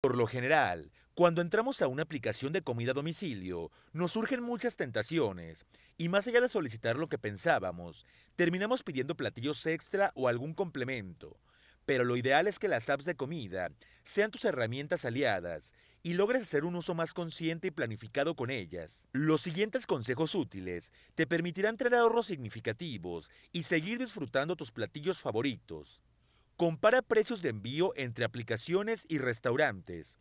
Por lo general, cuando entramos a una aplicación de comida a domicilio, nos surgen muchas tentaciones, y más allá de solicitar lo que pensábamos, terminamos pidiendo platillos extra o algún complemento. Pero lo ideal es que las apps de comida sean tus herramientas aliadas y logres hacer un uso más consciente y planificado con ellas. Los siguientes consejos útiles te permitirán traer ahorros significativos y seguir disfrutando tus platillos favoritos. Compara precios de envío entre aplicaciones y restaurantes.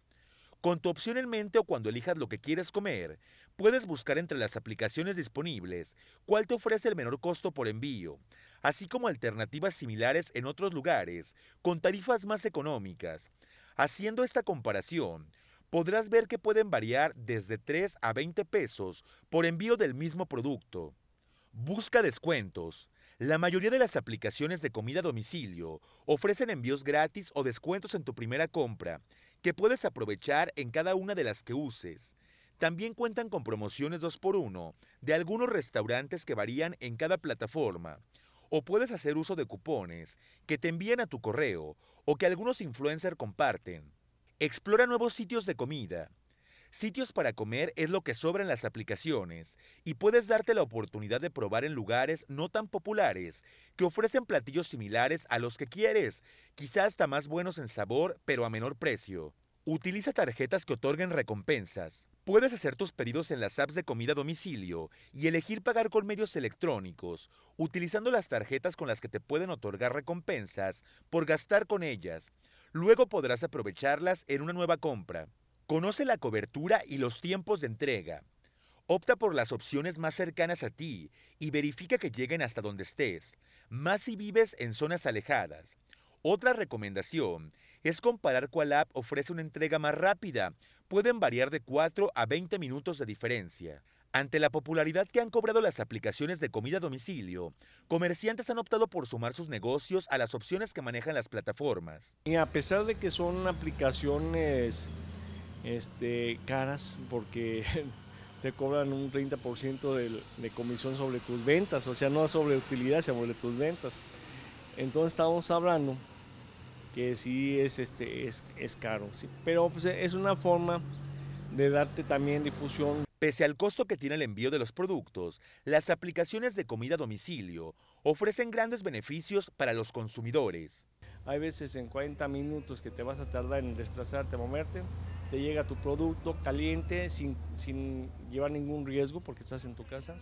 Con tu opción en mente o cuando elijas lo que quieres comer, puedes buscar entre las aplicaciones disponibles cuál te ofrece el menor costo por envío, así como alternativas similares en otros lugares con tarifas más económicas. Haciendo esta comparación, podrás ver que pueden variar desde 3 a 20 pesos por envío del mismo producto. Busca descuentos. La mayoría de las aplicaciones de comida a domicilio ofrecen envíos gratis o descuentos en tu primera compra, que puedes aprovechar en cada una de las que uses. También cuentan con promociones 2x1 de algunos restaurantes que varían en cada plataforma. O puedes hacer uso de cupones que te envían a tu correo o que algunos influencers comparten. Explora nuevos sitios de comida Sitios para comer es lo que sobra en las aplicaciones y puedes darte la oportunidad de probar en lugares no tan populares que ofrecen platillos similares a los que quieres, quizás hasta más buenos en sabor pero a menor precio. Utiliza tarjetas que otorguen recompensas. Puedes hacer tus pedidos en las apps de comida a domicilio y elegir pagar con medios electrónicos, utilizando las tarjetas con las que te pueden otorgar recompensas por gastar con ellas. Luego podrás aprovecharlas en una nueva compra. Conoce la cobertura y los tiempos de entrega. Opta por las opciones más cercanas a ti y verifica que lleguen hasta donde estés, más si vives en zonas alejadas. Otra recomendación es comparar cuál app ofrece una entrega más rápida. Pueden variar de 4 a 20 minutos de diferencia. Ante la popularidad que han cobrado las aplicaciones de comida a domicilio, comerciantes han optado por sumar sus negocios a las opciones que manejan las plataformas. Y a pesar de que son aplicaciones este, caras porque te cobran un 30% de, comisión sobre tus ventas, o sea, no sobre utilidad, sino sobre tus ventas. Entonces estamos hablando que sí es, este, es, es caro, ¿sí? pero pues, es una forma de darte también difusión. Pese al costo que tiene el envío de los productos, las aplicaciones de comida a domicilio ofrecen grandes beneficios para los consumidores. Hay veces en 40 minutos que te vas a tardar en desplazarte, moverte, te llega tu producto caliente sin, llevar ningún riesgo porque estás en tu casa.